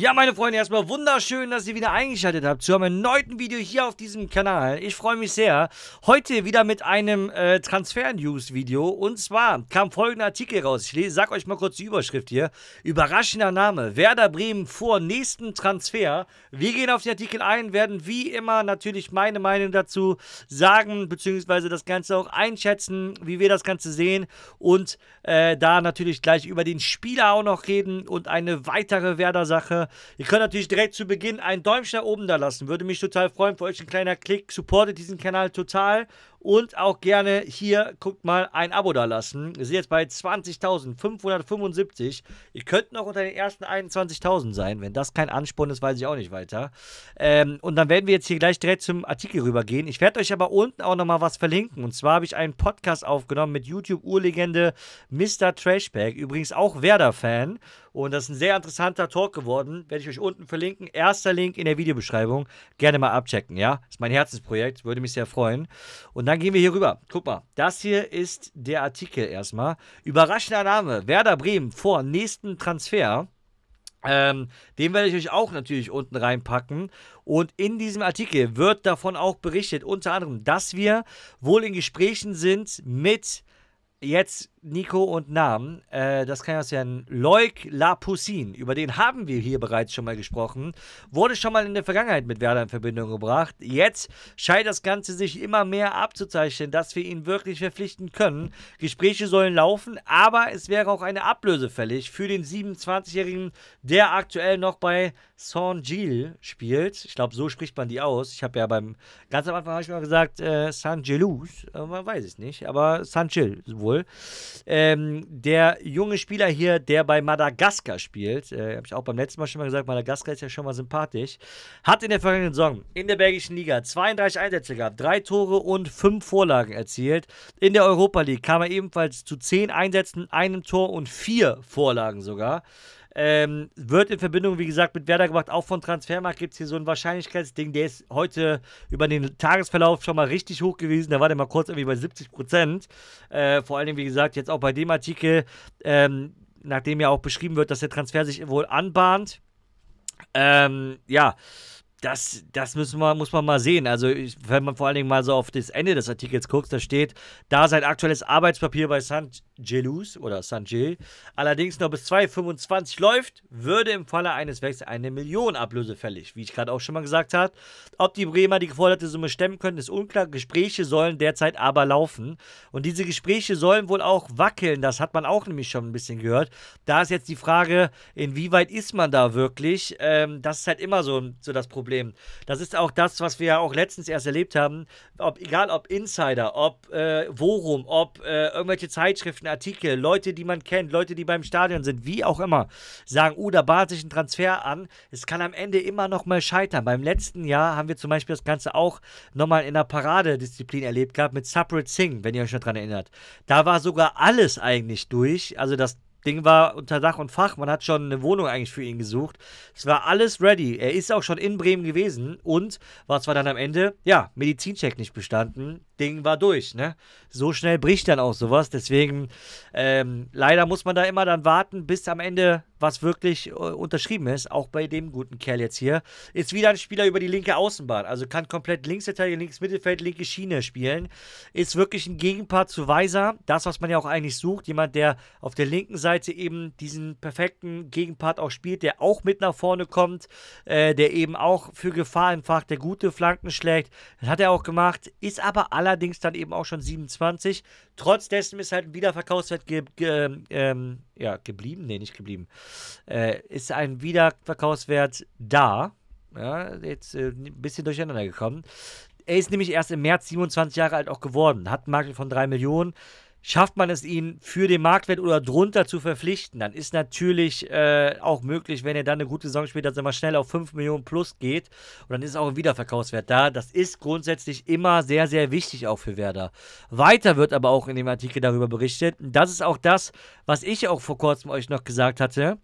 Ja, meine Freunde, erstmal wunderschön, dass ihr wieder eingeschaltet habt zu einem neuen Video hier auf diesem Kanal. Ich freue mich sehr. Heute wieder mit einem äh, Transfer-News-Video. Und zwar kam folgender Artikel raus. Ich lese, sag euch mal kurz die Überschrift hier. Überraschender Name. Werder Bremen vor nächsten Transfer. Wir gehen auf den Artikel ein, werden wie immer natürlich meine Meinung dazu sagen, beziehungsweise das Ganze auch einschätzen, wie wir das Ganze sehen. Und äh, da natürlich gleich über den Spieler auch noch reden und eine weitere Werder-Sache ihr könnt natürlich direkt zu Beginn einen Däumchen da oben da lassen. Würde mich total freuen für euch. Ein kleiner Klick. Supportet diesen Kanal total und auch gerne hier, guckt mal, ein Abo da lassen. Wir sind jetzt bei 20.575. Ihr könnt noch unter den ersten 21.000 sein. Wenn das kein Ansporn ist, weiß ich auch nicht weiter. Ähm, und dann werden wir jetzt hier gleich direkt zum Artikel rübergehen. Ich werde euch aber unten auch nochmal was verlinken. Und zwar habe ich einen Podcast aufgenommen mit YouTube-Urlegende Mr. Trashbag. Übrigens auch Werder-Fan. Und das ist ein sehr interessanter Talk geworden. Werde ich euch unten verlinken. Erster Link in der Videobeschreibung. Gerne mal abchecken, ja? ist mein Herzensprojekt. Würde mich sehr freuen. Und dann gehen wir hier rüber. Guck mal, das hier ist der Artikel erstmal. Überraschender Name: Werder Bremen vor nächsten Transfer. Ähm, den werde ich euch auch natürlich unten reinpacken. Und in diesem Artikel wird davon auch berichtet, unter anderem, dass wir wohl in Gesprächen sind mit jetzt Nico und Namen. Äh, das kann ja sein. Loic Lapoussin, über den haben wir hier bereits schon mal gesprochen. Wurde schon mal in der Vergangenheit mit Werder in Verbindung gebracht. Jetzt scheint das Ganze sich immer mehr abzuzeichnen, dass wir ihn wirklich verpflichten können. Gespräche sollen laufen, aber es wäre auch eine Ablöse fällig für den 27-Jährigen, der aktuell noch bei Saint-Gilles spielt. Ich glaube, so spricht man die aus. Ich habe ja beim, ganz am Anfang habe ich mal gesagt, äh, saint Gilles. äh, man weiß es nicht, aber Saint-Gilles wurde wohl. Ähm, der junge Spieler hier, der bei Madagaskar spielt, äh, habe ich auch beim letzten Mal schon mal gesagt, Madagaskar ist ja schon mal sympathisch, hat in der vergangenen Saison in der belgischen Liga 32 Einsätze gehabt, drei Tore und fünf Vorlagen erzielt. In der Europa League kam er ebenfalls zu zehn Einsätzen, einem Tor und vier Vorlagen sogar. Ähm, wird in Verbindung, wie gesagt, mit Werder gemacht, auch von Transfermarkt gibt es hier so ein Wahrscheinlichkeitsding, der ist heute über den Tagesverlauf schon mal richtig hoch gewesen, da war der mal kurz irgendwie bei 70 Prozent. Äh, vor allen Dingen, wie gesagt, jetzt auch bei dem Artikel, ähm, nachdem ja auch beschrieben wird, dass der Transfer sich wohl anbahnt. Ähm, ja, das, das müssen wir, muss man mal sehen. Also, wenn man vor allen Dingen mal so auf das Ende des Artikels guckt, da steht, da sein aktuelles Arbeitspapier bei St. Gelus oder Sanjay allerdings noch bis 2025 läuft, würde im Falle eines Wechsels eine Million Ablöse fällig, wie ich gerade auch schon mal gesagt habe. Ob die Bremer die geforderte Summe stemmen können, ist unklar. Gespräche sollen derzeit aber laufen. Und diese Gespräche sollen wohl auch wackeln. Das hat man auch nämlich schon ein bisschen gehört. Da ist jetzt die Frage, inwieweit ist man da wirklich? Ähm, das ist halt immer so, so das Problem. Problem. Das ist auch das, was wir ja auch letztens erst erlebt haben. Ob, egal ob Insider, ob äh, Worum, ob äh, irgendwelche Zeitschriften, Artikel, Leute, die man kennt, Leute, die beim Stadion sind, wie auch immer, sagen, uh, da bat sich ein Transfer an. Es kann am Ende immer noch mal scheitern. Beim letzten Jahr haben wir zum Beispiel das Ganze auch nochmal in der Paradedisziplin erlebt gehabt mit Separate Sing, wenn ihr euch noch daran erinnert. Da war sogar alles eigentlich durch. Also das Ding war unter Dach und Fach. Man hat schon eine Wohnung eigentlich für ihn gesucht. Es war alles ready. Er ist auch schon in Bremen gewesen und was war dann am Ende? Ja, Medizincheck nicht bestanden. Ding war durch. Ne? So schnell bricht dann auch sowas. Deswegen, ähm, leider muss man da immer dann warten, bis am Ende was wirklich äh, unterschrieben ist, auch bei dem guten Kerl jetzt hier. Ist wieder ein Spieler über die linke Außenbahn, also kann komplett links Linksverteidiger, links Mittelfeld, linke Schiene spielen. Ist wirklich ein Gegenpart zu Weiser, das, was man ja auch eigentlich sucht. Jemand, der auf der linken Seite eben diesen perfekten Gegenpart auch spielt, der auch mit nach vorne kommt, äh, der eben auch für Gefahr entfacht, der gute Flanken schlägt. Das hat er auch gemacht, ist aber allerdings dann eben auch schon 27. Trotz dessen ist halt ein Wiederverkaufswert ge ge ähm, ja, geblieben. Nee, nicht geblieben. Äh, ist ein Wiederverkaufswert da. Ja, jetzt äh, ein bisschen durcheinander gekommen. Er ist nämlich erst im März 27 Jahre alt auch geworden. Hat einen Markt von 3 Millionen schafft man es, ihn für den Marktwert oder drunter zu verpflichten. Dann ist natürlich äh, auch möglich, wenn er dann eine gute Saison spielt, dass er mal schnell auf 5 Millionen plus geht. Und dann ist auch ein Wiederverkaufswert da. Das ist grundsätzlich immer sehr, sehr wichtig auch für Werder. Weiter wird aber auch in dem Artikel darüber berichtet. Das ist auch das, was ich auch vor kurzem euch noch gesagt hatte.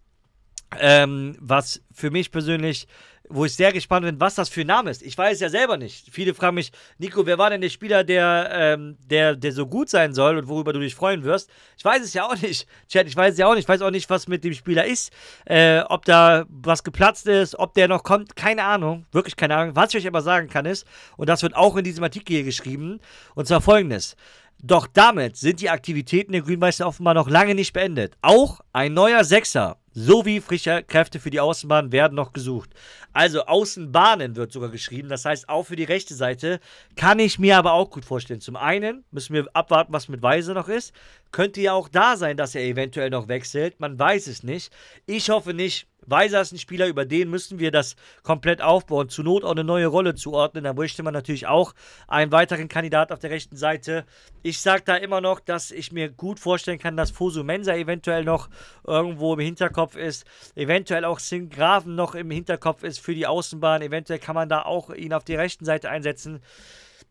Ähm, was für mich persönlich wo ich sehr gespannt bin, was das für ein Name ist. Ich weiß ja selber nicht. Viele fragen mich, Nico, wer war denn der Spieler, der, ähm, der, der so gut sein soll und worüber du dich freuen wirst? Ich weiß es ja auch nicht, Chad, ich weiß es ja auch nicht. Ich weiß auch nicht, was mit dem Spieler ist, äh, ob da was geplatzt ist, ob der noch kommt, keine Ahnung, wirklich keine Ahnung. Was ich euch aber sagen kann ist, und das wird auch in diesem Artikel hier geschrieben, und zwar folgendes. Doch damit sind die Aktivitäten der Grünweißen offenbar noch lange nicht beendet. Auch ein neuer Sechser sowie frische Kräfte für die Außenbahn werden noch gesucht. Also Außenbahnen wird sogar geschrieben, das heißt auch für die rechte Seite kann ich mir aber auch gut vorstellen. Zum einen müssen wir abwarten, was mit Weise noch ist. Könnte ja auch da sein, dass er eventuell noch wechselt, man weiß es nicht. Ich hoffe nicht, Weiser ist ein Spieler, über den müssen wir das komplett aufbauen. Zur Not auch eine neue Rolle zuordnen. Da bräuchte man natürlich auch einen weiteren Kandidat auf der rechten Seite. Ich sage da immer noch, dass ich mir gut vorstellen kann, dass Fosu Mensa eventuell noch irgendwo im Hinterkopf ist. Eventuell auch Sin Graven noch im Hinterkopf ist für die Außenbahn. Eventuell kann man da auch ihn auf die rechten Seite einsetzen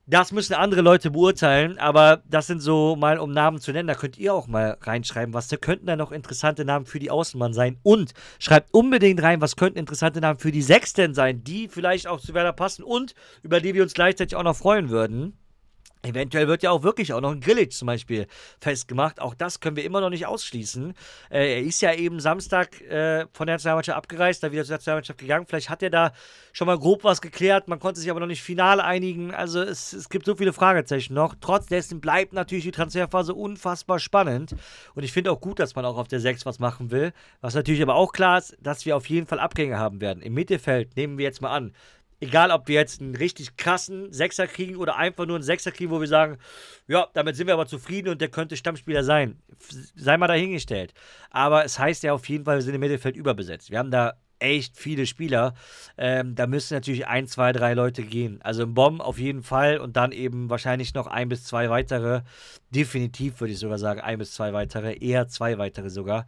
das müssen andere Leute beurteilen, aber das sind so mal, um Namen zu nennen, da könnt ihr auch mal reinschreiben, was da könnten da noch interessante Namen für die Außenmann sein. Und schreibt unbedingt rein, was könnten interessante Namen für die Sechs denn sein, die vielleicht auch zu Werder passen und über die wir uns gleichzeitig auch noch freuen würden. Eventuell wird ja auch wirklich auch noch ein Grillic zum Beispiel festgemacht. Auch das können wir immer noch nicht ausschließen. Äh, er ist ja eben Samstag äh, von der Nationalmannschaft abgereist, da wieder zur Nationalmannschaft gegangen. Vielleicht hat er da schon mal grob was geklärt. Man konnte sich aber noch nicht final einigen. Also es, es gibt so viele Fragezeichen noch. Trotz dessen bleibt natürlich die Transferphase unfassbar spannend. Und ich finde auch gut, dass man auch auf der 6 was machen will. Was natürlich aber auch klar ist, dass wir auf jeden Fall Abgänge haben werden. Im Mittelfeld nehmen wir jetzt mal an egal ob wir jetzt einen richtig krassen Sechser kriegen oder einfach nur einen Sechser kriegen, wo wir sagen, ja, damit sind wir aber zufrieden und der könnte Stammspieler sein. Sei mal dahingestellt. Aber es heißt ja auf jeden Fall, wir sind im Mittelfeld überbesetzt. Wir haben da echt viele Spieler. Ähm, da müssen natürlich ein, zwei, drei Leute gehen. Also ein Bomb auf jeden Fall und dann eben wahrscheinlich noch ein bis zwei weitere. Definitiv würde ich sogar sagen, ein bis zwei weitere, eher zwei weitere sogar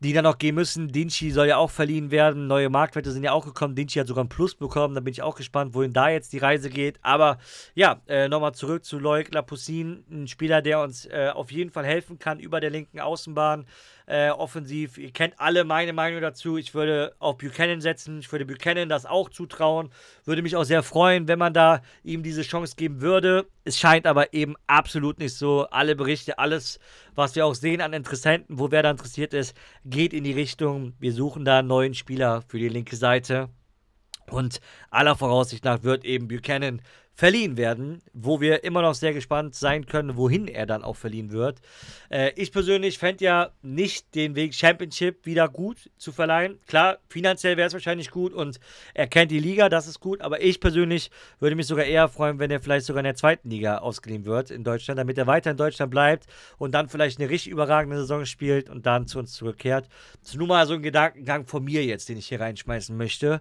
die dann noch gehen müssen. Dinci soll ja auch verliehen werden. Neue Marktwerte sind ja auch gekommen. Dinci hat sogar einen Plus bekommen. Da bin ich auch gespannt, wohin da jetzt die Reise geht. Aber ja, äh, nochmal zurück zu Loic Lapoussin. Ein Spieler, der uns äh, auf jeden Fall helfen kann über der linken Außenbahn äh, offensiv. Ihr kennt alle meine Meinung dazu. Ich würde auf Buchanan setzen. Ich würde Buchanan das auch zutrauen. Würde mich auch sehr freuen, wenn man da ihm diese Chance geben würde. Es scheint aber eben absolut nicht so. Alle Berichte, alles, was wir auch sehen an Interessenten, wo wer da interessiert ist, geht in die Richtung. Wir suchen da einen neuen Spieler für die linke Seite. Und aller Voraussicht nach wird eben Buchanan verliehen werden, wo wir immer noch sehr gespannt sein können, wohin er dann auch verliehen wird. Äh, ich persönlich fände ja nicht den Weg Championship wieder gut zu verleihen. Klar, finanziell wäre es wahrscheinlich gut und er kennt die Liga, das ist gut, aber ich persönlich würde mich sogar eher freuen, wenn er vielleicht sogar in der zweiten Liga ausgeliehen wird in Deutschland, damit er weiter in Deutschland bleibt und dann vielleicht eine richtig überragende Saison spielt und dann zu uns zurückkehrt. Das ist nur mal so ein Gedankengang von mir jetzt, den ich hier reinschmeißen möchte.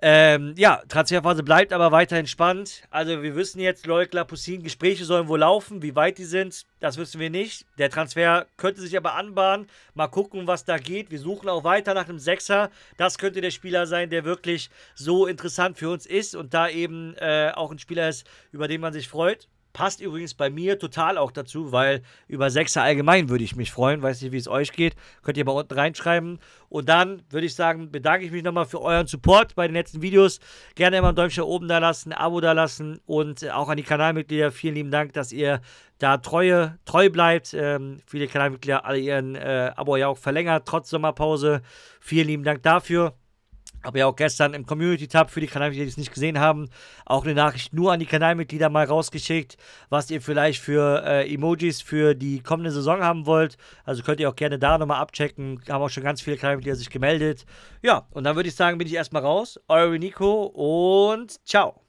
Ähm, ja, Transferphase bleibt aber weiterhin spannend. Also wir wissen jetzt, Leukler, Pussin, Gespräche sollen wohl laufen. Wie weit die sind, das wissen wir nicht. Der Transfer könnte sich aber anbahnen. Mal gucken, was da geht. Wir suchen auch weiter nach einem Sechser. Das könnte der Spieler sein, der wirklich so interessant für uns ist und da eben äh, auch ein Spieler ist, über den man sich freut. Passt übrigens bei mir total auch dazu, weil über Sechser allgemein würde ich mich freuen. Weiß nicht, wie es euch geht. Könnt ihr mal unten reinschreiben. Und dann würde ich sagen, bedanke ich mich nochmal für euren Support bei den letzten Videos. Gerne immer ein Däumchen oben da lassen, ein Abo da lassen und äh, auch an die Kanalmitglieder. Vielen lieben Dank, dass ihr da treue, treu bleibt. Ähm, viele Kanalmitglieder alle ihren äh, Abo ja auch verlängert, trotz Sommerpause. Vielen lieben Dank dafür. Habe ja auch gestern im Community-Tab für die Kanalmitglieder, die es nicht gesehen haben, auch eine Nachricht nur an die Kanalmitglieder mal rausgeschickt, was ihr vielleicht für äh, Emojis für die kommende Saison haben wollt. Also könnt ihr auch gerne da nochmal abchecken. Haben auch schon ganz viele Kanalmitglieder sich gemeldet. Ja, und dann würde ich sagen, bin ich erstmal raus. Eure Nico und ciao.